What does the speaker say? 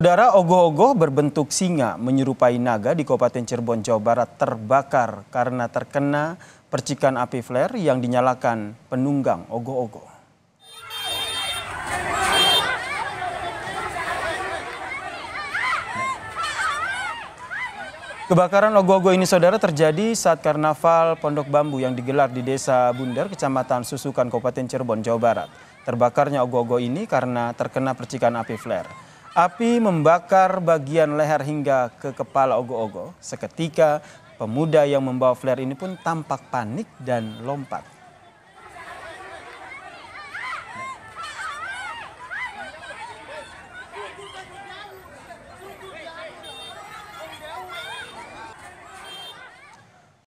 Saudara ogoh-ogoh berbentuk singa menyerupai naga di Kabupaten Cirebon, Jawa Barat terbakar karena terkena percikan api flare yang dinyalakan penunggang ogoh-ogoh. Kebakaran ogoh-ogoh ini saudara terjadi saat karnaval Pondok Bambu yang digelar di Desa Bundar, Kecamatan Susukan, Kabupaten Cirebon, Jawa Barat. Terbakarnya ogoh-ogoh ini karena terkena percikan api flare. Api membakar bagian leher hingga ke kepala ogo-ogo. Seketika, pemuda yang membawa flare ini pun tampak panik dan lompat.